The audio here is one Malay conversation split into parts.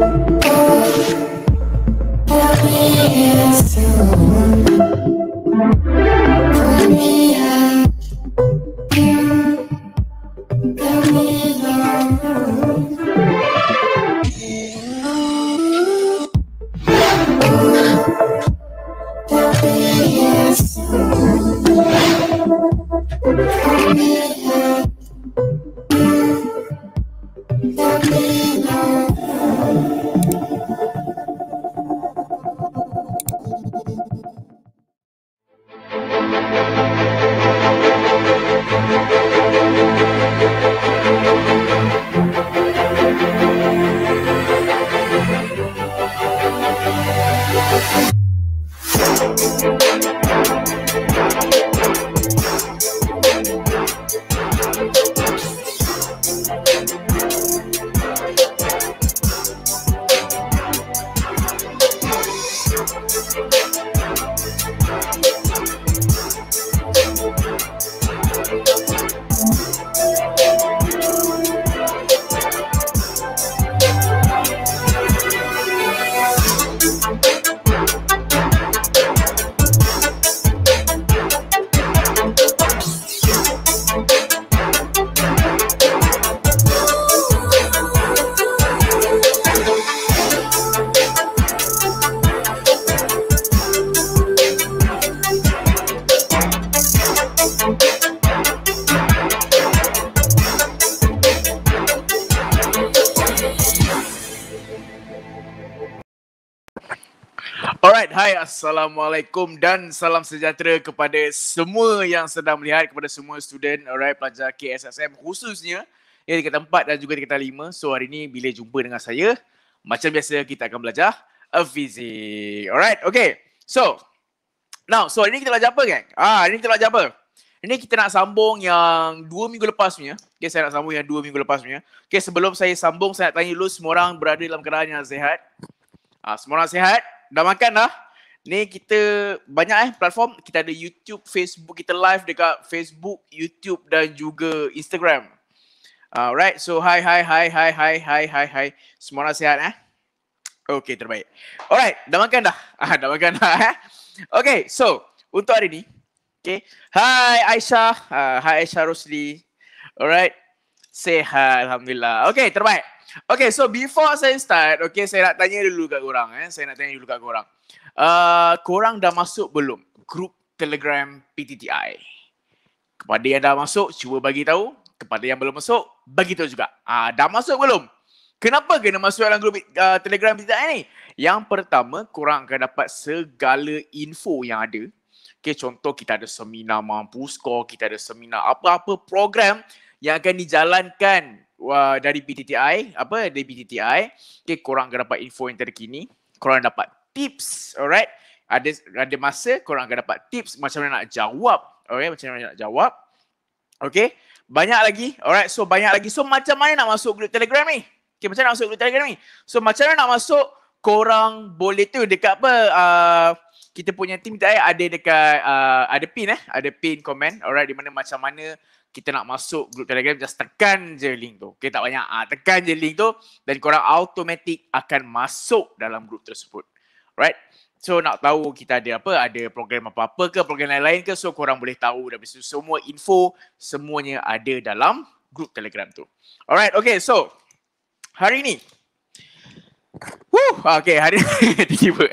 Thank you. Assalamualaikum dan salam sejahtera kepada semua yang sedang melihat kepada semua student alright pelajar KSSM khususnya yang di tempat dan juga di lima. So hari ini bila jumpa dengan saya macam biasa kita akan belajar a fizik. Alright, okay. So now so hari ini kita belajar apa kan? Ah, hari ini kita belajar apa? Ini kita nak sambung yang dua minggu lepas punya. Okay, saya nak sambung yang dua minggu lepas punya. Okay, sebelum saya sambung, saya nak tanya dulu semua orang berada dalam keadaan yang sehat. Ah, semua orang sehat? Dah makan dah? ni kita banyak eh platform kita ada YouTube, Facebook kita live dekat Facebook, YouTube dan juga Instagram. Alright, so hi hi hi hi hi hi hi hi semua orang sihat eh? Okay terbaik. Alright, dah makan dah? Ah, dah makan dah eh? Okay, so untuk hari ni, okay, hi Aisyah, uh, hi Aisyah Rosli. Alright, sehat alhamdulillah. Okay terbaik. Okay, so before saya start, okay, saya nak tanya dulu kat korang. Eh. Saya nak tanya dulu kat korang. Uh, korang dah masuk belum grup Telegram PTTI? Kepada yang dah masuk, cuba bagi tahu. Kepada yang belum masuk, bagi tahu juga. Ah, dah masuk belum? Kenapa kena masuk dalam grup uh, Telegram PTTI ni? Yang pertama, korang akan dapat segala info yang ada. Okay, contoh kita ada seminar mampus skor, kita ada seminar apa-apa program yang akan dijalankan uh, dari PTTI, apa dari PTTI. Okay, korang akan dapat info yang terkini. Korang dapat tips, alright? Ada ada masa korang akan dapat tips macam mana nak jawab, alright? Macam mana nak jawab, okay? Banyak lagi, alright? So banyak lagi. So macam mana nak masuk grup Telegram ni? Okay, macam mana nak masuk grup Telegram ni? So macam mana nak masuk? Korang boleh tu dekat apa? Uh, kita punya team tadi eh? ada dekat, uh, ada pin eh? Ada pin komen, alright? Di mana macam mana kita nak masuk grup telegram just tekan je link tu. Okay tak banyak. Ha, tekan je link tu dan korang automatik akan masuk dalam grup tersebut right so nak tahu kita ada apa ada program apa-apa ke program lain-lain ke so korang boleh tahu dari situ semua info semuanya ada dalam grup telegram tu alright okay so hari ni Woo, okay, hari ni tiba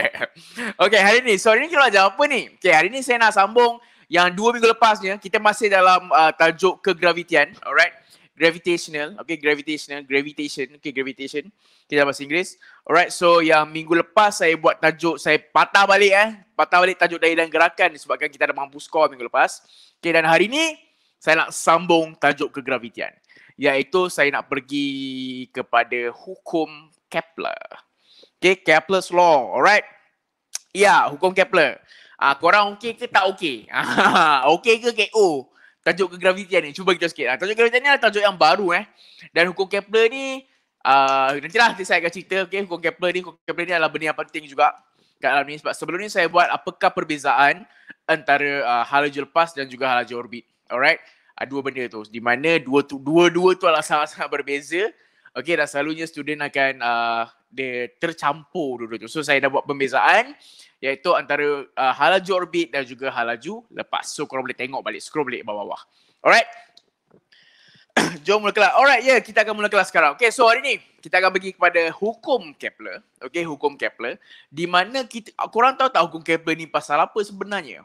Okay, hari ni. So, hari ni kita nak jawab apa ni? Okay, hari ni saya nak sambung yang dua minggu lepasnya. Kita masih dalam uh, tajuk kegravitian. Alright gravitational okay gravitational gravitation okay gravitation kita bahasa Inggeris alright so yang minggu lepas saya buat tajuk saya patah balik eh patah balik tajuk daya dan gerakan disebabkan kita dah mampu skor minggu lepas okay dan hari ni saya nak sambung tajuk ke gravitian, iaitu saya nak pergi kepada hukum Kepler okay Kepler's law alright ya yeah, hukum Kepler Ah, uh, korang okey ke tak okey? Ah, okey ke KO? Okay? Oh tajuk kegravitian ni. Cuba kita sikit. Ha, tajuk kegravitian ni adalah tajuk yang baru eh. Dan hukum Kepler ni, uh, nanti lah saya akan cerita. Okay, hukum Kepler ni, hukum Kepler ni adalah benda yang penting juga kat alam ni. Sebab sebelum ni saya buat apakah perbezaan antara uh, ah, halaju lepas dan juga halaju orbit. Alright. Uh, dua benda tu. Di mana dua tu, dua-dua tu adalah sangat-sangat berbeza. Okay, dan selalunya student akan uh, dia tercampur dulu tu. So, saya dah buat perbezaan iaitu antara uh, halaju orbit dan juga halaju lepas. So korang boleh tengok balik, scroll balik bawah-bawah. Alright. Jom mula kelas. Alright, ya, yeah, kita akan mula kelas sekarang. Okay, so hari ni kita akan pergi kepada hukum Kepler. Okay, hukum Kepler. Di mana kita, korang tahu tak hukum Kepler ni pasal apa sebenarnya?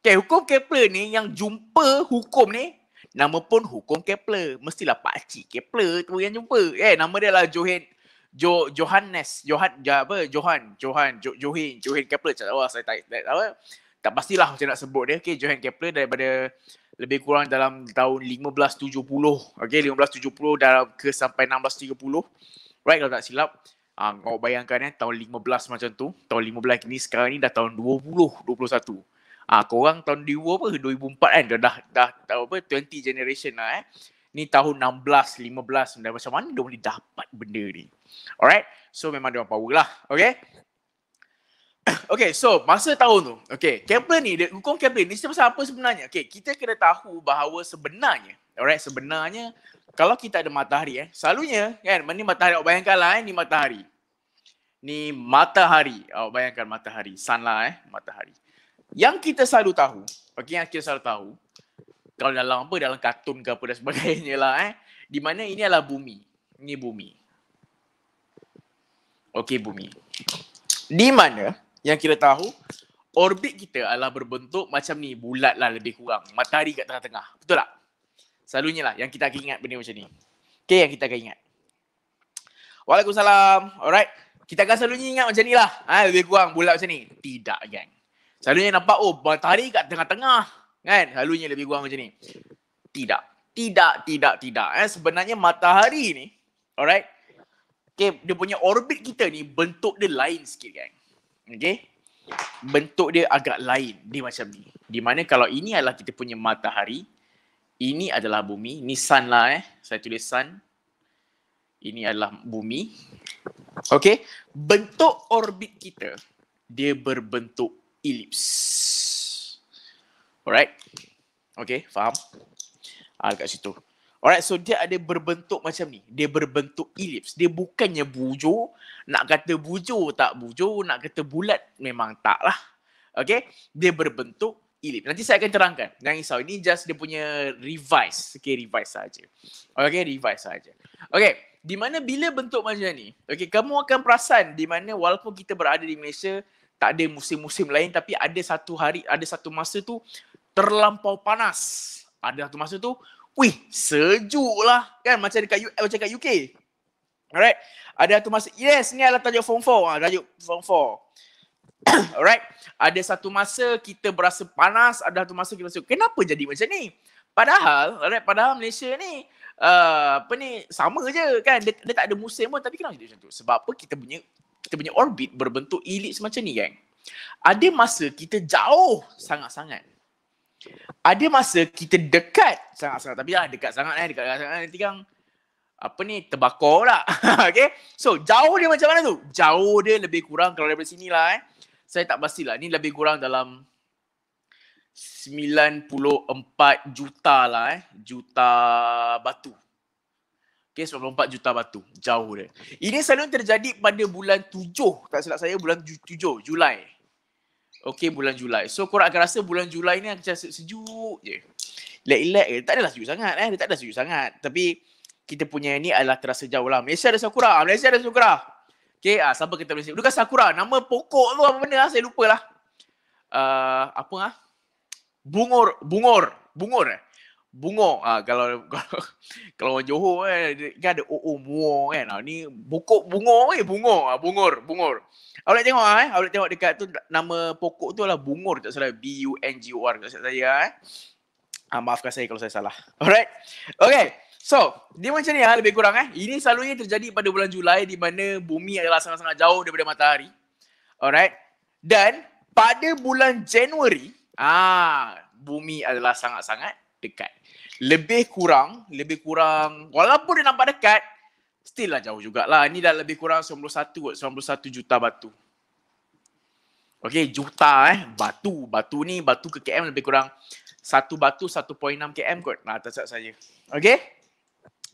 Okay, hukum Kepler ni yang jumpa hukum ni, nama pun hukum Kepler. Mestilah pakcik Kepler tu yang jumpa. Eh, nama dia lah Johan, Jo Johannes, Johan ja, apa Johan, Johan, jo, Johin, Johin Kepler tak tahu oh, saya tak tak tahu. Tak pastilah macam nak sebut dia. Okey, Johan Kepler daripada lebih kurang dalam tahun 1570. Okey, 1570 dalam ke sampai 1630. Right kalau tak silap. Ah, kau bayangkan eh tahun 15 macam tu. Tahun 15 ini sekarang ni dah tahun 20, 21. Kau orang tahun 2 apa? 2004 kan? Dah, dah, dah, dah apa? 20 generation lah eh ni tahun 16, 15 dan macam mana dia boleh dapat benda ni. Alright, so memang dia power lah. Okay. Okay, so masa tahun tu, okay, Kaplan ni, dia, hukum Kaplan ni sebab apa sebenarnya? Okay, kita kena tahu bahawa sebenarnya, alright, sebenarnya kalau kita ada matahari eh, selalunya kan, ni matahari, awak bayangkan lah eh, ni matahari. Ni matahari, awak bayangkan matahari, sun lah eh, matahari. Yang kita selalu tahu, okay, yang kita selalu tahu, kalau dalam apa dalam kartun ke apa dan sebagainya lah eh di mana ini adalah bumi ini bumi okey bumi di mana yang kita tahu orbit kita adalah berbentuk macam ni bulat lah lebih kurang matahari kat tengah-tengah betul tak selalunya lah yang kita akan ingat benda macam ni okey yang kita akan ingat Waalaikumsalam. Alright. Kita akan selalunya ingat macam ni lah. Ha, lebih kurang bulat macam ni. Tidak, gang. Selalunya nampak, oh, matahari kat tengah-tengah kan selalunya lebih kurang macam ni tidak tidak tidak tidak eh sebenarnya matahari ni alright okay, dia punya orbit kita ni bentuk dia lain sikit kan okey bentuk dia agak lain dia macam ni di mana kalau ini adalah kita punya matahari ini adalah bumi ni sun lah eh saya tulis sun ini adalah bumi Okay, bentuk orbit kita dia berbentuk elips Alright. Okay, faham? Ah, dekat situ. Alright, so dia ada berbentuk macam ni. Dia berbentuk elips. Dia bukannya bujur. Nak kata bujur tak bujur. Nak kata bulat memang tak lah. Okay, dia berbentuk elips. Nanti saya akan terangkan. Yang risau ini just dia punya revise. Okay, revise saja. Okay, revise saja. Okay, di mana bila bentuk macam ni? Okay, kamu akan perasan di mana walaupun kita berada di Malaysia, tak ada musim-musim lain tapi ada satu hari, ada satu masa tu terlampau panas. Ada satu masa tu, wih, lah kan macam dekat UK, eh, macam dekat UK. Alright. Ada satu masa, yes, ni adalah tajuk form 4. Ha, ah, tajuk form 4. Alright. Ada satu masa kita berasa panas, ada satu masa kita rasa, kenapa jadi macam ni? Padahal, alright, padahal Malaysia ni uh, apa ni sama je kan dia, dia, tak ada musim pun tapi kenapa jadi macam tu sebab apa kita punya kita punya orbit berbentuk elips macam ni geng ada masa kita jauh sangat-sangat ada masa kita dekat sangat-sangat tapi lah dekat sangat eh dekat sangat nanti kan apa ni terbakar lah okay so jauh dia macam mana tu jauh dia lebih kurang kalau daripada sini lah eh saya tak pasti lah ni lebih kurang dalam 94 juta lah eh juta batu okay 94 juta batu jauh dia ini selalu terjadi pada bulan 7 tak silap saya bulan 7 Julai Okay, bulan Julai. So, korang akan rasa bulan Julai ni macam sejuk je. Lek-lek je. Tak adalah sejuk sangat eh. Dia tak ada sejuk sangat. Tapi, kita punya ni adalah terasa jauh lah. Malaysia ada Sakura. Malaysia ada Sakura. Okay, ah, siapa kita Malaysia? Bukan Sakura. Nama pokok tu apa benda lah. Saya lupa lah. Uh, apa lah? Bungur. Bungur. Bungur eh? bungo ah ha, kalau kalau kalau orang Johor kan kan ada oo muo kan ha, ni pokok bungo eh bungo ah bungur bungur aku nak tengok ah, eh aku nak tengok dekat tu nama pokok tu adalah bungur tak salah B U N G U R kalau saya ah, eh ha, maafkan saya kalau saya salah alright okay So, dia macam ni lah lebih kurang eh. Ini selalunya terjadi pada bulan Julai di mana bumi adalah sangat-sangat jauh daripada matahari. Alright. Dan pada bulan Januari, ah, bumi adalah sangat-sangat dekat. Lebih kurang, lebih kurang, walaupun dia nampak dekat, still lah jauh jugalah. Ini dah lebih kurang 91 kot, 91 juta batu. Okay, juta eh, batu. Batu ni, batu ke KM lebih kurang satu batu 1.6 KM kot. Nah, tak saya. Okay?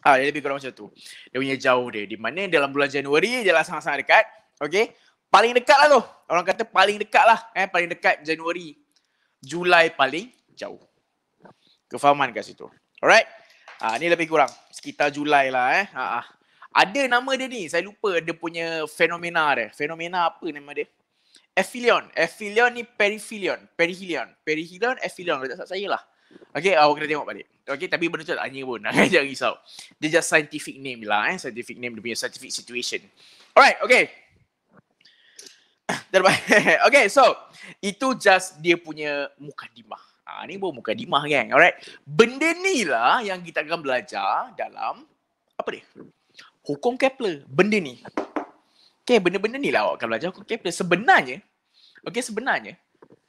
Ha, ah, dia lebih kurang macam tu. Dia punya jauh dia. Di mana dalam bulan Januari, dia lah sangat-sangat dekat. Okay? Paling dekat lah tu. Orang kata paling dekat lah. Eh, paling dekat Januari. Julai paling jauh kefahaman kat situ. Alright. Ah ha, ni lebih kurang sekitar Julai lah eh. Ha, ha. Ada nama dia ni. Saya lupa dia punya fenomena dia. Fenomena apa nama dia? Aphelion. Aphelion ni perihelion. Perihelion. Perihelion, aphelion. Kalau tak saya lah. Okay, ah, awak kena tengok balik. Okay, tapi benda tu tanya pun. Jangan risau. Dia just scientific name lah eh. Scientific name, dia punya scientific situation. Alright, okay. Terbaik. okay, so. Itu just dia punya mukadimah. Ah ni pun muka dimah kan. Alright. Benda ni lah yang kita akan belajar dalam apa dia? Hukum Kepler. Benda ni. Okay, benda-benda ni lah awak akan belajar hukum Kepler. Sebenarnya, okay sebenarnya,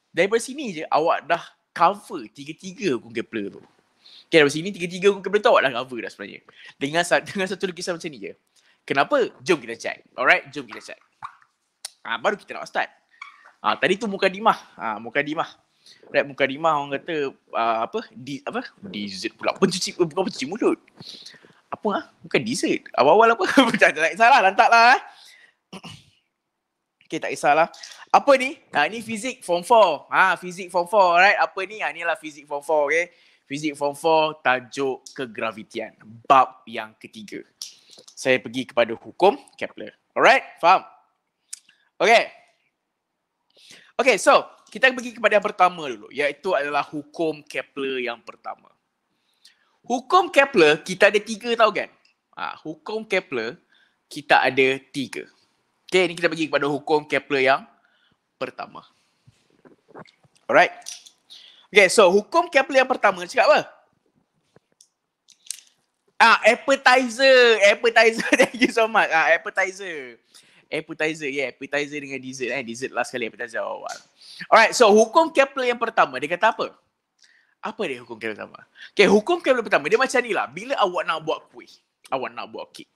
daripada sini je awak dah cover tiga-tiga hukum Kepler tu. Okay, daripada sini tiga-tiga hukum Kepler tu awak dah cover dah sebenarnya. Dengan, dengan satu lukisan macam ni je. Kenapa? Jom kita check. Alright, jom kita check. Ha, baru kita nak start. Ha, tadi tu muka dimah. Ha, muka dimah rap mukadimah orang kata uh, apa di apa dessert pula pencuci bukan pencuci mulut apa ah bukan dessert awal-awal apa tak tak salah lantaklah eh okey tak salah apa ni ha ni fizik form 4 ha ah, fizik form 4 alright apa ni ha inilah fizik form 4 okey fizik form 4 tajuk kegravitian bab yang ketiga saya pergi kepada hukum Kepler alright faham okey okey so kita pergi kepada yang pertama dulu iaitu adalah hukum Kepler yang pertama. Hukum Kepler kita ada tiga tau kan? Ha, hukum Kepler kita ada tiga. Okay, ni kita pergi kepada hukum Kepler yang pertama. Alright. Okay, so hukum Kepler yang pertama cakap apa? Ah, appetizer, appetizer. Thank you so much. Ah, appetizer appetizer. Yeah, appetizer dengan dessert. Eh. Dessert last kali appetizer awal-awal. Alright, so hukum Kepler yang pertama, dia kata apa? Apa dia hukum Kepler pertama? Okay, hukum Kepler pertama, dia macam ni lah. Bila awak nak buat kuih, awak nak buat kek.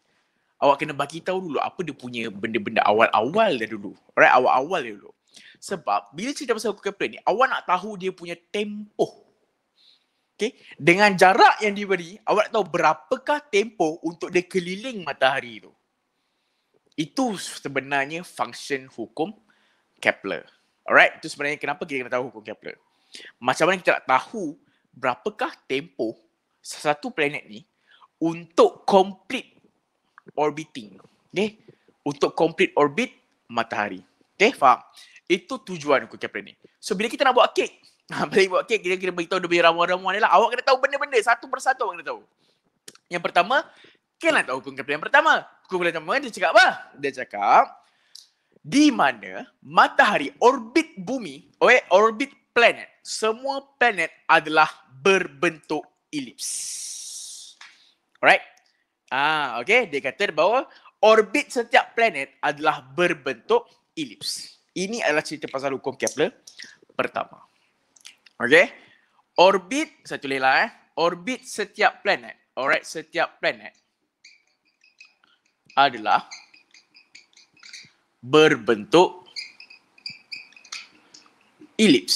Awak kena bagi tahu dulu apa dia punya benda-benda awal-awal dah dulu. Alright, awal-awal dia dulu. Sebab bila cerita pasal hukum Kepler ni, awak nak tahu dia punya tempoh. Okay? Dengan jarak yang diberi, awak nak tahu berapakah tempoh untuk dia keliling matahari tu. Itu sebenarnya function hukum Kepler. Alright, itu sebenarnya kenapa kita kena tahu hukum Kepler. Macam mana kita nak tahu berapakah tempoh satu planet ni untuk complete orbiting. Okay? Untuk complete orbit matahari. Okay, faham? Itu tujuan hukum Kepler ni. So, bila kita nak buat kek, bila kita buat kek, kita kena beritahu dia ramuan-ramuan ni lah. Awak kena tahu benda-benda satu persatu awak kena tahu. Yang pertama, kena tahu hukum Kepler yang pertama aku boleh nama dia cakap apa? Dia cakap di mana matahari orbit bumi, okay, orbit planet. Semua planet adalah berbentuk elips. Alright? Ah, okay. Dia kata bahawa orbit setiap planet adalah berbentuk elips. Ini adalah cerita pasal hukum Kepler pertama. Okay? Orbit, satu tulis lah eh. Orbit setiap planet. Alright, setiap planet adalah berbentuk elips.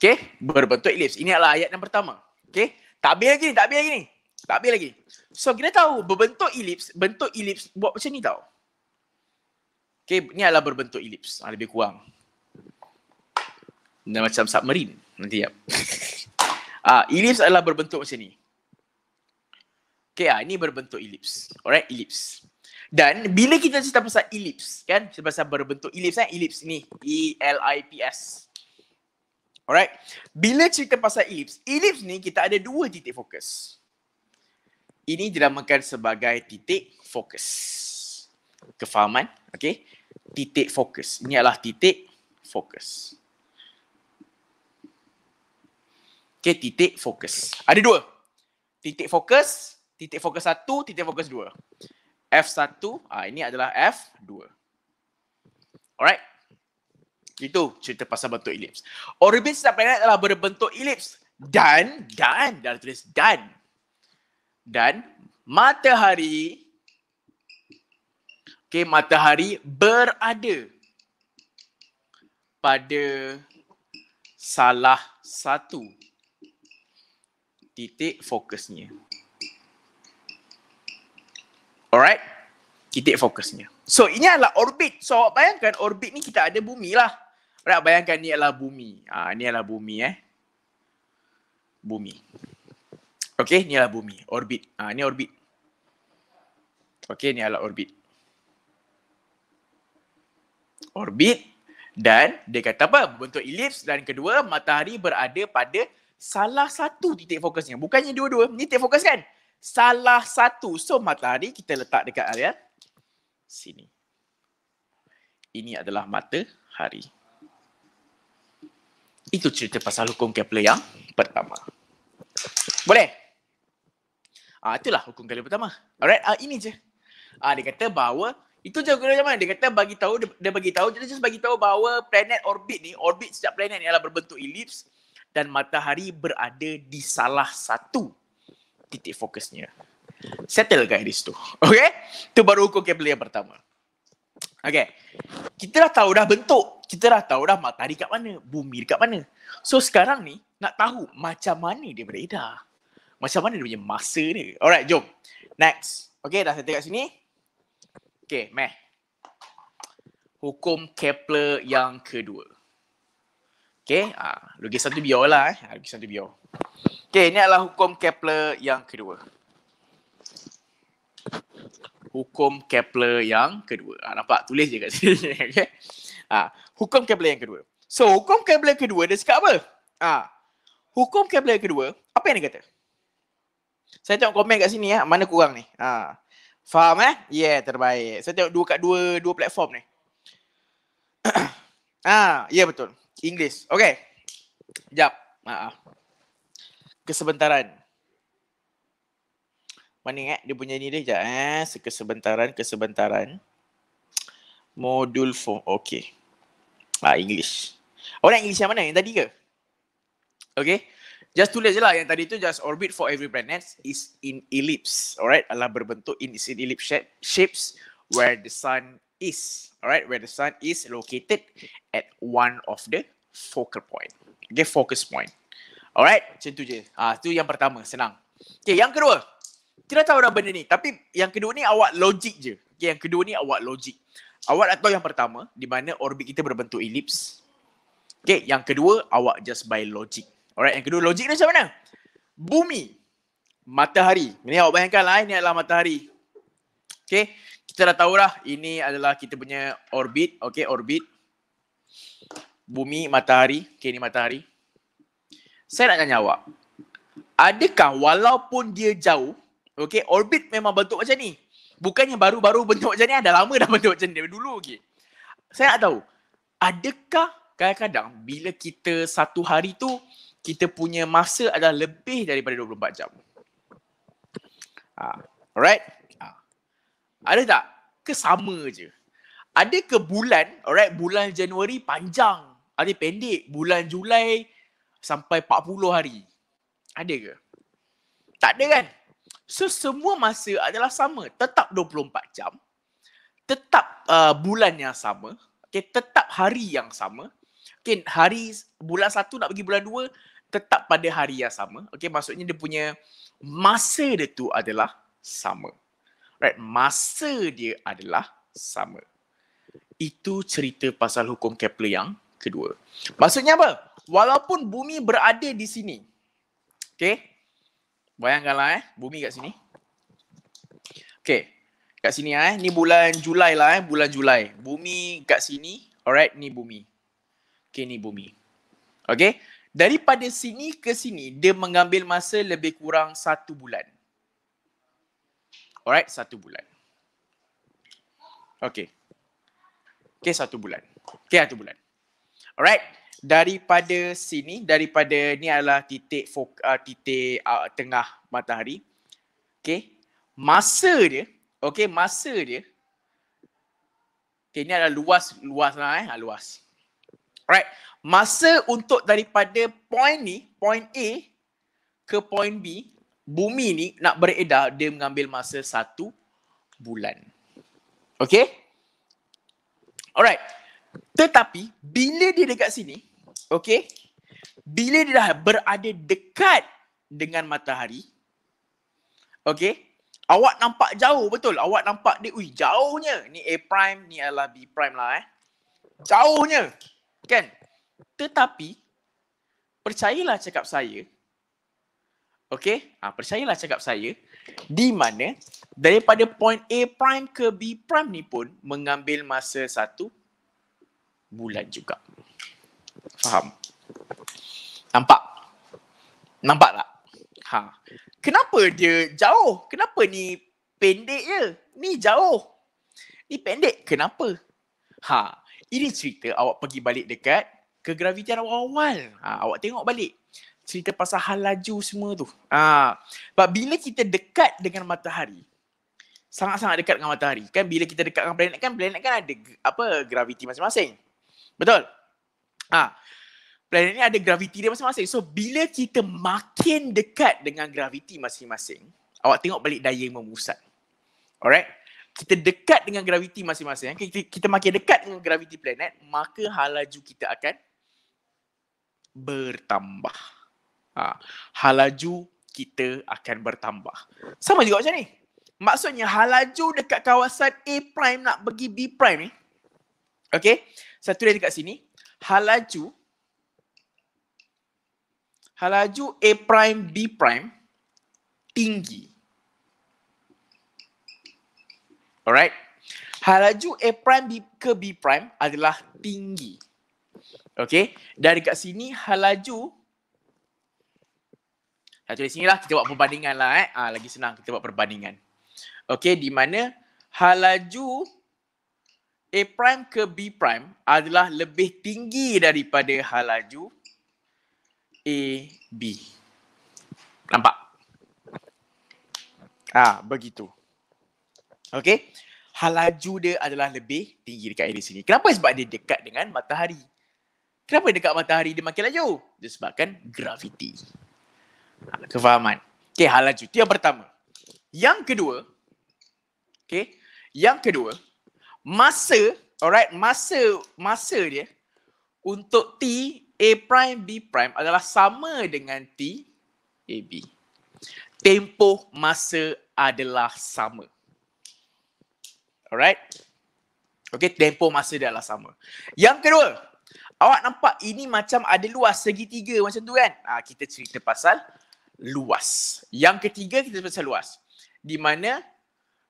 Okay, berbentuk elips. Ini adalah ayat yang pertama. Okay, tak habis lagi ni, tak habis lagi ni. Tak habis lagi. So kita tahu berbentuk elips, bentuk elips buat macam ni tau. Okay, ni adalah berbentuk elips. Ha, lebih kurang. Dan macam submarine. Nanti ya. Ah, uh, elips adalah berbentuk macam ni. Okay, ah, ini berbentuk elips. Alright, elips. Dan bila kita cerita pasal elips, kan? Cerita pasal berbentuk elips, kan? Elips eh? ni. E-L-I-P-S. Alright. Bila cerita pasal elips, elips ni kita ada dua titik fokus. Ini dinamakan sebagai titik fokus. Kefahaman? Okay. Titik fokus. Ini adalah titik fokus. Okay, titik fokus. Ada dua. Titik fokus titik fokus satu, titik fokus dua. F1, ah ini adalah F2. Alright. Itu cerita pasal bentuk elips. Orbit setiap planet adalah berbentuk elips. Dan, dan, dan tulis dan. Dan, matahari. Okay, matahari berada pada salah satu titik fokusnya. Alright? titik fokusnya. So, ini adalah orbit. So, awak bayangkan orbit ni kita ada bumi lah. Alright, bayangkan ni adalah bumi. Ha, ni adalah bumi eh. Bumi. Okay, ni adalah bumi. Orbit. Ha, ni orbit. Okay, ni adalah orbit. Orbit. Dan dia kata apa? Bentuk elips dan kedua, matahari berada pada salah satu titik fokusnya. Bukannya dua-dua. Ni titik fokus kan? salah satu. So matahari kita letak dekat harian sini. Ini adalah matahari. Itu cerita pasal hukum Kepler yang pertama. Boleh? Ah, itulah hukum Kepler pertama. Alright, ah, ini je. Ah, dia kata bahawa itu je guna zaman. Dia kata bagi tahu dia, bagi tahu dia just bagi tahu bahawa planet orbit ni, orbit setiap planet ni ialah berbentuk elips dan matahari berada di salah satu titik fokusnya. Settle guys di situ. Okay? Tu baru ukur Kepler yang pertama. Okay. Kita dah tahu dah bentuk. Kita dah tahu dah matahari kat mana. Bumi dekat mana. So sekarang ni nak tahu macam mana dia beredar. Macam mana dia punya masa ni. Alright, jom. Next. Okay, dah settle kat sini. Okay, meh. Hukum Kepler yang kedua. Okay, ah, lukisan tu biar lah eh. Ah, lukisan tu biar. Okay, ini adalah hukum Kepler yang kedua. Hukum Kepler yang kedua. Ha, nampak? Tulis je kat sini. okay. Ha, ah, hukum Kepler yang kedua. So, hukum Kepler kedua dia cakap apa? Ha, hukum Kepler kedua, apa yang dia kata? Saya tengok komen kat sini ya. Mana kurang ni? Ha. Faham eh? Ya, yeah, terbaik. Saya tengok dua kat dua dua platform ni. ah, ha, ya, yeah betul. English. Okay. Jap. Ha. uh kesebentaran. Mana ingat dia punya ni dia sekejap eh. Sekesebentaran, kesebentaran. Modul 4. Okay. Ah, English. Orang nak English yang mana? Yang tadi ke? Okay. Just tulis je lah. Yang tadi tu just orbit for every planet is in ellipse. Alright. Alah berbentuk in, is in ellipse shape, shapes where the sun is. Alright. Where the sun is located at one of the focal point. The Focus point. Alright, macam tu je. Ah, uh, tu yang pertama, senang. Okay, yang kedua. Kita tahu dah benda ni, tapi yang kedua ni awak logik je. Okay, yang kedua ni awak logik. Awak nak tahu yang pertama, di mana orbit kita berbentuk elips. Okay, yang kedua, awak just by logic. Alright, yang kedua, logik ni macam mana? Bumi, matahari. Ini awak bayangkan lah, ini adalah matahari. Okay, kita dah tahu lah, ini adalah kita punya orbit. Okay, orbit. Bumi, matahari. Okay, ini matahari saya nak tanya awak. Adakah walaupun dia jauh, okay, orbit memang bentuk macam ni. Bukannya baru-baru bentuk macam ni, dah lama dah bentuk macam ni. dari Dulu okay. Saya nak tahu, adakah kadang-kadang bila kita satu hari tu, kita punya masa adalah lebih daripada 24 jam. Ha, alright? Ha. Ada tak? Kesama je. Ada ke bulan, alright, bulan Januari panjang. Ada pendek. Bulan Julai sampai 40 hari. Ada ke? Tak ada kan? So semua masa adalah sama, tetap 24 jam. Tetap uh, bulan yang sama. Okey, tetap hari yang sama. Okey, hari bulan satu nak pergi bulan dua, tetap pada hari yang sama. Okey, maksudnya dia punya masa dia tu adalah sama. Right, masa dia adalah sama. Itu cerita pasal hukum Kepler yang kedua. Maksudnya apa? walaupun bumi berada di sini. Okay. Bayangkanlah eh, bumi kat sini. Okay. Kat sini eh, ni bulan Julai lah eh, bulan Julai. Bumi kat sini. Alright, ni bumi. Okay, ni bumi. Okay. Daripada sini ke sini, dia mengambil masa lebih kurang satu bulan. Alright, satu bulan. Okay. Okay, satu bulan. Okay, satu bulan. Alright daripada sini daripada ni adalah titik fok, uh, titik uh, tengah matahari okey masa dia okey masa dia okey ni adalah luas luas lah eh ah, luas right masa untuk daripada point ni point A ke point B bumi ni nak beredar dia mengambil masa satu bulan okey alright tetapi bila dia dekat sini Okay. Bila dia dah berada dekat dengan matahari. Okay. Awak nampak jauh betul. Awak nampak dia, ui jauhnya. Ni A prime, ni adalah B prime lah eh. Jauhnya. Kan? Tetapi, percayalah cakap saya. Okay. Ha, percayalah cakap saya. Di mana daripada point A prime ke B prime ni pun mengambil masa satu bulan juga. Faham? Nampak? Nampak tak? Ha. Kenapa dia jauh? Kenapa ni pendek je? Ni jauh. Ni pendek. Kenapa? Ha. Ini cerita awak pergi balik dekat ke graviti awal-awal. Ha. Awak tengok balik. Cerita pasal hal laju semua tu. Ha. But bila kita dekat dengan matahari, sangat-sangat dekat dengan matahari. Kan bila kita dekat dengan planet kan, planet kan ada apa graviti masing-masing. Betul? Ha. Planet ni ada graviti dia masing-masing. So bila kita makin dekat dengan graviti masing-masing, awak tengok balik daya memusat. Alright? Kita dekat dengan graviti masing-masing. Eh. Kita, kita makin dekat dengan graviti planet, maka halaju kita akan bertambah. Ha. Halaju kita akan bertambah. Sama juga macam ni. Maksudnya halaju dekat kawasan A prime nak pergi B prime ni. Okay. Satu dia dekat sini halaju halaju a prime b prime tinggi alright halaju a prime b ke b prime adalah tinggi okey dari kat sini halaju Satu di sinilah kita buat perbandingan lah eh. Ha, lagi senang kita buat perbandingan. Okey, di mana halaju A prime ke B prime adalah lebih tinggi daripada halaju A B. Nampak? Ah, ha, begitu. Okay, Halaju dia adalah lebih tinggi dekat area sini. Kenapa? Sebab dia dekat dengan matahari. Kenapa dekat matahari dia makin laju? Disebabkan graviti. Ha, kefahaman. Okey, halaju. Itu yang pertama. Yang kedua, Okay, yang kedua, masa alright masa masa dia untuk t a prime b prime adalah sama dengan t ab tempoh masa adalah sama alright okey tempoh masa dia adalah sama yang kedua awak nampak ini macam ada luas segitiga macam tu kan ah ha, kita cerita pasal luas yang ketiga kita cerita pasal luas di mana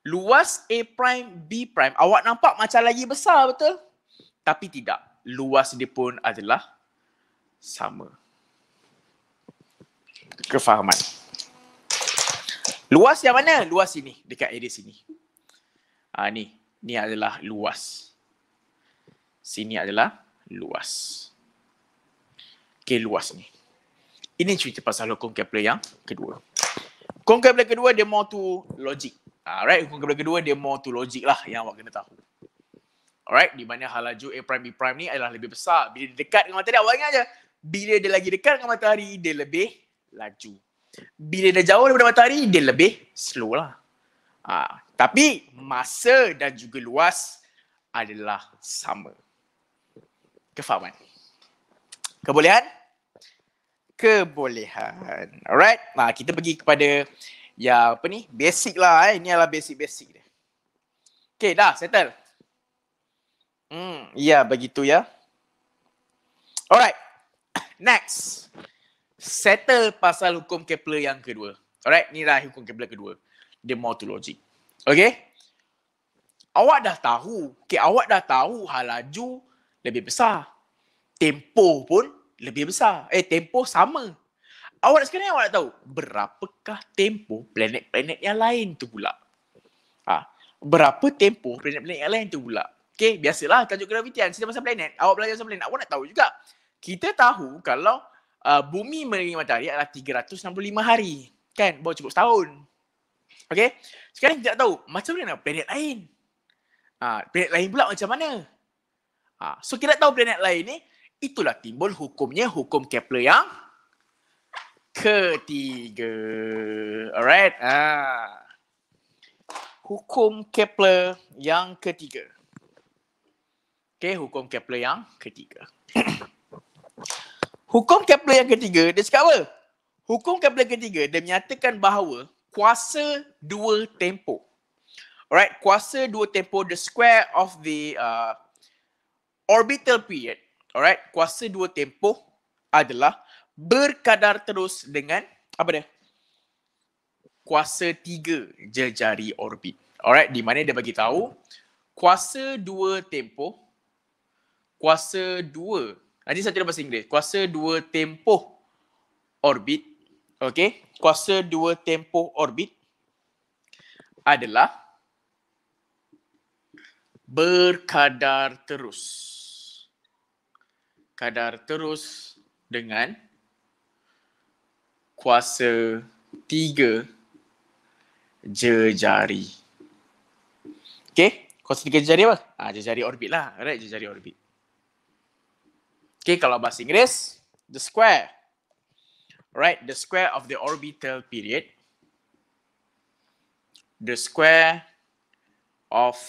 luas A prime B prime awak nampak macam lagi besar betul tapi tidak luas dia pun adalah sama kefahaman luas yang mana luas sini dekat area sini ha, ni ni adalah luas sini adalah luas Okay, luas ni ini cerita pasal hukum kepler yang kedua hukum kepler kedua dia more to logic Alright, hukum kepada kedua dia more to logic lah yang awak kena tahu. Alright, di mana hal A prime B prime ni adalah lebih besar. Bila dia dekat dengan matahari, awak ingat je. Bila dia lagi dekat dengan matahari, dia lebih laju. Bila dia jauh daripada matahari, dia lebih slow lah. Ha, tapi masa dan juga luas adalah sama. Kefahaman. Kebolehan? Kebolehan. Alright, ha, kita pergi kepada ya apa ni basic lah eh ni adalah basic basic dia okey dah settle hmm ya begitu ya alright next settle pasal hukum Kepler yang kedua alright ni lah hukum Kepler kedua the motor logic okey awak dah tahu okey awak dah tahu hal laju lebih besar tempo pun lebih besar eh tempo sama awak nak sekarang awak nak tahu berapakah tempo planet-planet yang lain tu pula. ha, berapa tempo planet-planet yang lain tu pula. Okey, biasalah tajuk graviti kan sistem pasal planet. Awak belajar pasal planet, awak nak tahu juga. Kita tahu kalau uh, bumi mengelilingi matahari adalah 365 hari. Kan? Baru cukup setahun. Okey. Sekarang kita nak tahu macam mana planet lain. Ha, planet lain pula macam mana? Ha, so kita nak tahu planet lain ni, itulah timbul hukumnya hukum Kepler yang ketiga. Alright. Ah. Hukum Kepler yang ketiga. Okay, hukum Kepler yang ketiga. hukum Kepler yang ketiga, dia cakap apa? Hukum Kepler ketiga, dia menyatakan bahawa kuasa dua tempo, Alright, kuasa dua tempo the square of the uh, orbital period. Alright, kuasa dua tempo adalah berkadar terus dengan apa dia? Kuasa tiga jejari orbit. Alright, di mana dia bagi tahu kuasa dua tempoh, kuasa dua, nanti saya cakap bahasa Inggeris, kuasa dua tempoh orbit, okay, kuasa dua tempoh orbit adalah berkadar terus. Kadar terus dengan kuasa tiga jejari. Okay, kuasa tiga jejari apa? Ah, jejari orbit lah. Alright, jejari orbit. Okay, kalau bahasa Inggeris, the square. Right, the square of the orbital period. The square of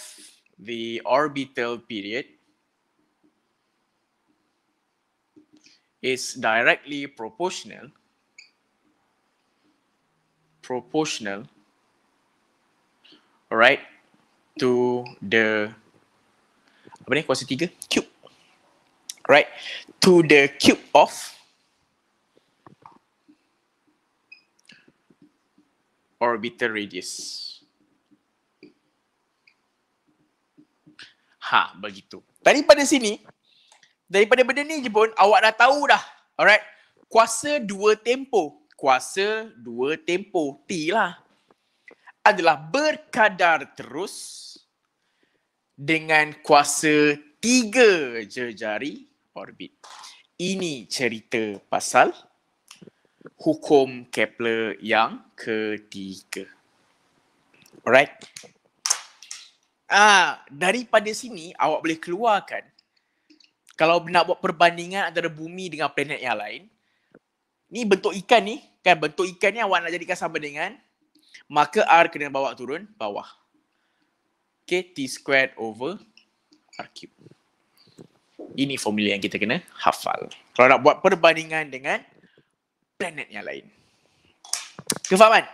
the orbital period is directly proportional proportional alright, to the apa ni kuasa tiga cube right to the cube of orbital radius. Ha, begitu. Daripada sini, daripada benda ni je pun, awak dah tahu dah. Alright. Kuasa dua tempo kuasa dua tempo T lah adalah berkadar terus dengan kuasa tiga jari orbit. Ini cerita pasal hukum Kepler yang ketiga. Alright. Ah, daripada sini awak boleh keluarkan kalau nak buat perbandingan antara bumi dengan planet yang lain, ni bentuk ikan ni, kan bentuk ikan ni awak nak jadikan sama dengan maka R kena bawa turun bawah. Okay, T squared over R cube. Ini formula yang kita kena hafal. Kalau nak buat perbandingan dengan planet yang lain. Kefahaman?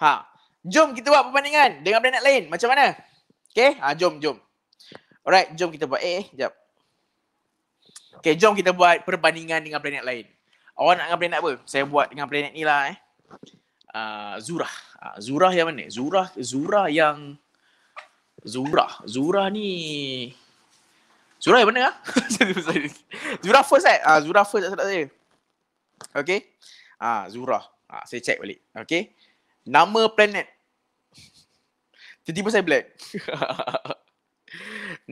Ha, jom kita buat perbandingan dengan planet lain. Macam mana? Okay, ha, jom, jom. Alright, jom kita buat. Eh, eh, jap. Okay, jom kita buat perbandingan dengan planet lain. Awak nak dengan planet apa? Saya buat dengan planet ni lah eh. Uh, Zurah. Uh, Zurah yang mana? Zurah, Zurah yang... Zurah. Zurah ni... Zurah yang mana lah? Zurah first eh? Uh, Zurah first tak salah saya. Okay. Ah, uh, Zurah. Uh, saya check balik. Okay. Nama planet. Tiba-tiba saya black.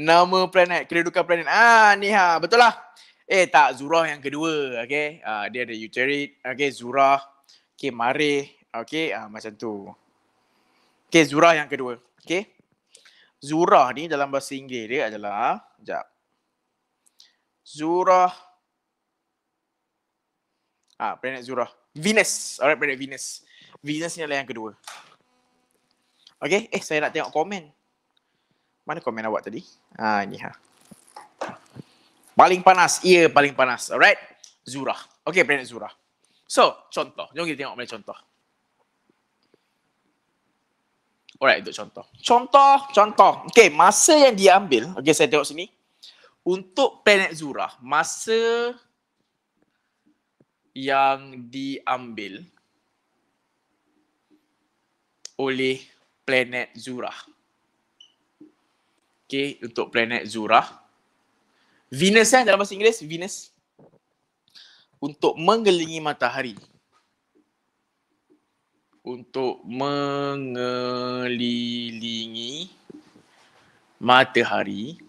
Nama planet. Kedudukan planet. Ah, ni ha. Betul lah. Eh tak, Zurah yang kedua. Okay. Uh, dia ada Uterit. Okay, Zurah. Okay, Mare. Okay, uh, macam tu. Okay, Zurah yang kedua. Okay. Zurah ni dalam bahasa Inggeris dia adalah. Sekejap. Zurah. Ah, planet Zurah. Venus. Alright, planet Venus. Venus ni adalah yang kedua. Okay, eh saya nak tengok komen. Mana komen awak tadi? Ah, ni ha. Paling panas. Ya, yeah, paling panas. Alright? Zura. Okay, planet Zura. So, contoh. Jom kita tengok boleh contoh. Alright, untuk contoh. Contoh, contoh. Okay, masa yang diambil. Okay, saya tengok sini. Untuk planet Zura masa yang diambil oleh planet Zura. Okay, untuk planet Zurah. Venus eh dalam bahasa Inggeris Venus untuk mengelilingi matahari. Untuk mengelilingi matahari.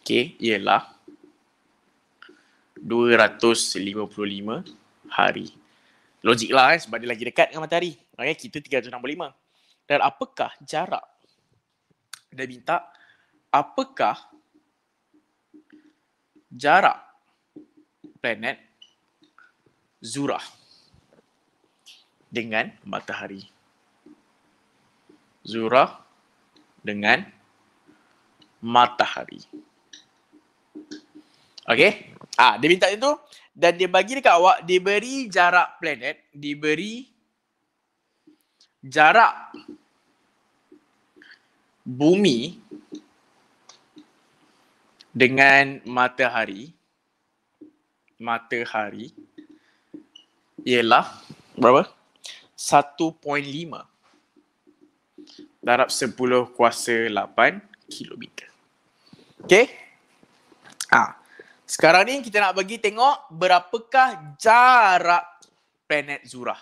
Okey, ialah 255 hari. Logiklah eh, sebab dia lagi dekat dengan matahari. Okay, kita 365. Dan apakah jarak? Dia minta apakah jarak planet Zura dengan matahari. Zura dengan matahari. Okey? Ah, dia minta itu dan dia bagi dekat awak diberi jarak planet, diberi jarak bumi dengan matahari matahari ialah berapa? 1.5 darab 10 kuasa 8 kilometer. Okay? Ha. Sekarang ni kita nak bagi tengok berapakah jarak planet Zurah.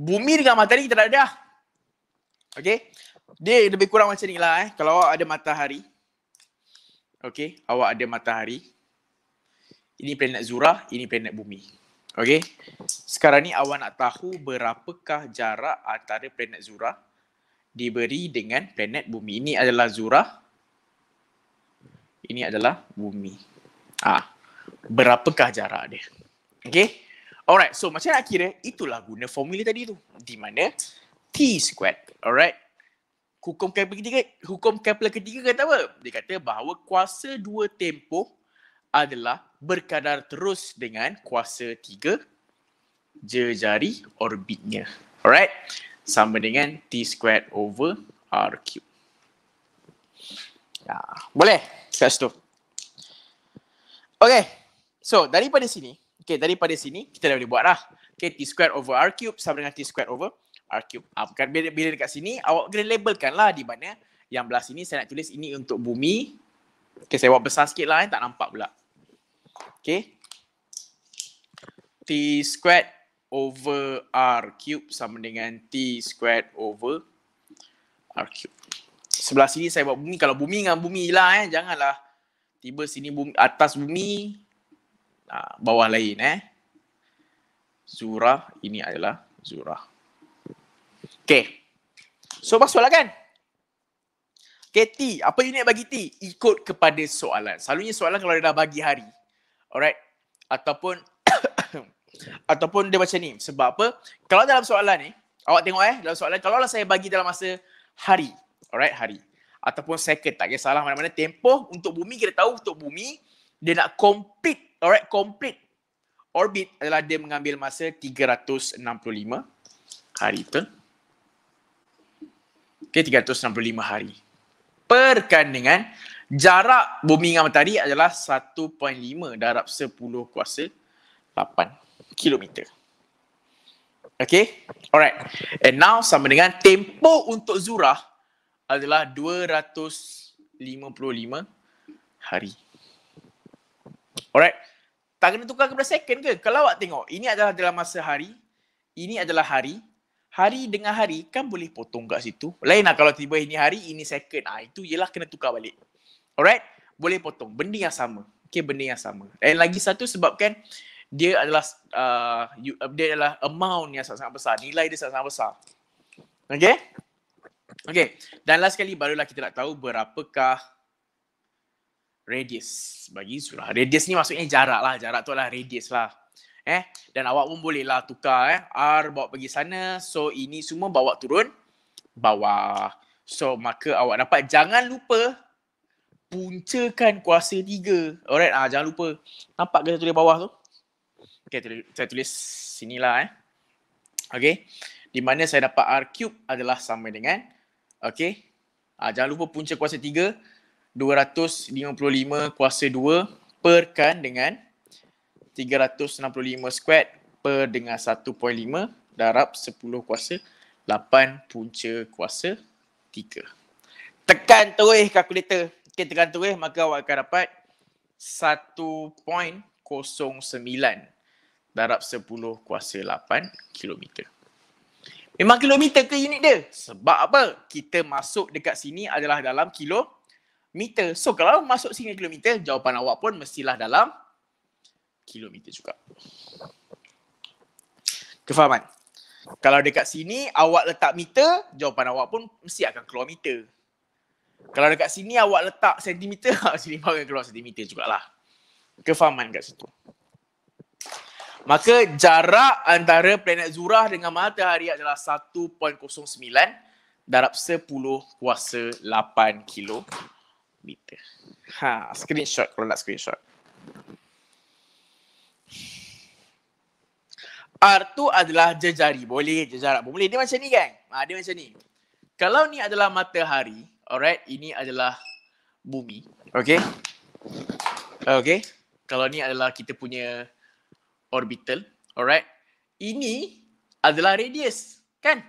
Bumi dengan matahari kita dah ada. Okay? Dia lebih kurang macam ni lah eh. Kalau awak ada matahari. Okay. Awak ada matahari. Ini planet Zura. Ini planet bumi. Okay. Sekarang ni awak nak tahu berapakah jarak antara planet Zura diberi dengan planet bumi. Ini adalah Zura. Ini adalah bumi. Ah, berapakah jarak dia? Okay. Alright. So macam nak kira, itulah guna formula tadi tu. Di mana? T squared. Alright hukum kaplan ketiga hukum kaplan ketiga kata apa dia kata bahawa kuasa dua tempoh adalah berkadar terus dengan kuasa tiga jejari orbitnya alright sama dengan t squared over r cube ya boleh kat tu. okey so daripada sini okey daripada sini kita dah boleh buat dah okey t squared over r cube sama dengan t squared over Arkeup. Ha, ah, bukan bila, bila dekat sini, awak kena labelkan lah di mana yang belah sini saya nak tulis ini untuk bumi. Okay, saya buat besar sikit lah eh, tak nampak pula. Okay. T squared over R cube sama dengan T squared over R cube. Sebelah sini saya buat bumi. Kalau bumi dengan bumi lah eh, janganlah. Tiba sini bumi, atas bumi, ah, bawah lain eh. Zura, ini adalah zura. Okay. So masuklah kan? Okay, T. Apa unit bagi T? Ikut kepada soalan. Selalunya soalan kalau dia dah bagi hari. Alright? Ataupun ataupun dia macam ni. Sebab apa? Kalau dalam soalan ni, awak tengok eh. Dalam soalan, kalau lah saya bagi dalam masa hari. Alright? Hari. Ataupun second. Tak kisahlah mana-mana. Tempoh untuk bumi, kita tahu untuk bumi, dia nak complete. Alright? Complete. Orbit adalah dia mengambil masa 365 hari tu okay, 365 hari. dengan jarak bumi dengan matahari adalah 1.5 darab 10 kuasa 8 kilometer. Okay, alright. And now sama dengan tempo untuk Zura adalah 255 hari. Alright. Tak kena tukar kepada second ke? Kalau awak tengok, ini adalah dalam masa hari. Ini adalah hari hari dengan hari kan boleh potong kat situ. Lain lah kalau tiba ini hari, ini second. ha, itu ialah kena tukar balik. Alright? Boleh potong. Benda yang sama. Okay, benda yang sama. Dan lagi satu sebab kan dia adalah uh, uh, dia adalah amount yang sangat-sangat besar. Nilai dia sangat-sangat besar. Okay? Okay. Dan last sekali barulah kita nak tahu berapakah radius bagi surah. Radius ni maksudnya jarak lah. Jarak tu adalah radius lah eh dan awak pun boleh lah tukar eh R bawa pergi sana so ini semua bawa turun bawah so maka awak dapat jangan lupa puncakan kuasa tiga alright ah jangan lupa nampak ke saya tulis bawah tu okay saya tulis sinilah eh okay di mana saya dapat R cube adalah sama dengan okay ah jangan lupa punca kuasa tiga 255 kuasa 2 perkan dengan 255 365 squat per dengan 1.5 darab 10 kuasa 8 punca kuasa 3. Tekan terus kalkulator. Okey tekan terus maka awak akan dapat 1.09 darab 10 kuasa 8 kilometer. Memang kilometer ke unit dia? Sebab apa? Kita masuk dekat sini adalah dalam kilometer. So kalau masuk sini kilometer, jawapan awak pun mestilah dalam kilometer juga. Kefahaman. Kalau dekat sini awak letak meter, jawapan awak pun mesti akan keluar meter. Kalau dekat sini awak letak sentimeter, sini akan keluar sentimeter juga lah. Kefahaman dekat situ. Maka jarak antara planet Zurah dengan matahari adalah 1.09 darab 10 kuasa 8 kilometer. Ha, screenshot kalau nak screenshot. R tu adalah jejari. Boleh jejarak pun boleh. Dia macam ni kan? Ha, dia macam ni. Kalau ni adalah matahari, alright, ini adalah bumi. Okay? Okay? Kalau ni adalah kita punya orbital, alright? Ini adalah radius, kan?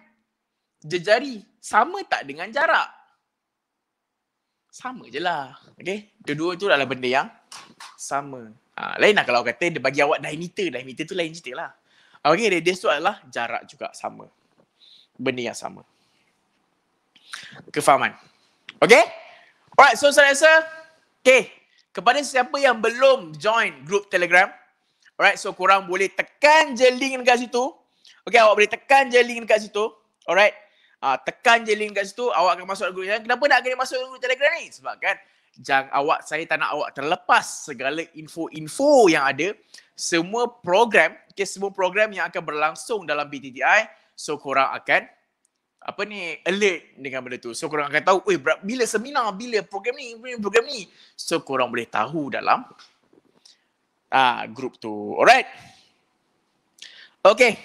Jejari. Sama tak dengan jarak? Sama je lah. Okay? Kedua tu adalah benda yang sama. Ha, lain lah kalau kata dia bagi awak diameter. Diameter tu lain cerita lah. Ah, okay, radius tu adalah jarak juga sama. Benda yang sama. Kefahaman. Okay? Alright, so saya rasa, okay, kepada siapa yang belum join group Telegram, alright, so korang boleh tekan je link dekat situ. Okay, awak boleh tekan je link dekat situ. Alright? Uh, tekan je link dekat situ, awak akan masuk dalam group Kenapa nak kena masuk dalam group Telegram ni? Sebab kan, jangan awak saya tak nak awak terlepas segala info-info yang ada semua program okay, semua program yang akan berlangsung dalam BTTI so korang akan apa ni alert dengan benda tu so korang akan tahu weh bila seminar bila program ni program ni so korang boleh tahu dalam ah group tu alright okay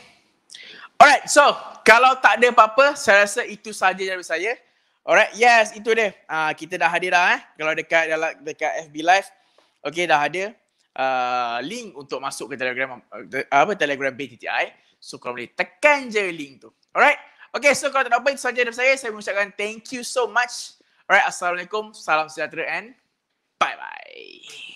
alright so kalau tak ada apa-apa saya rasa itu saja dari saya Alright, yes, itu dia. Uh, kita dah hadir dah eh. Kalau dekat dalam dekat FB Live, okay, dah ada uh, link untuk masuk ke Telegram uh, apa Telegram BTTI. So kau boleh tekan je link tu. Alright. Okay, so kalau tak apa, itu sahaja daripada saya. Saya mengucapkan thank you so much. Alright, Assalamualaikum, salam sejahtera and bye-bye.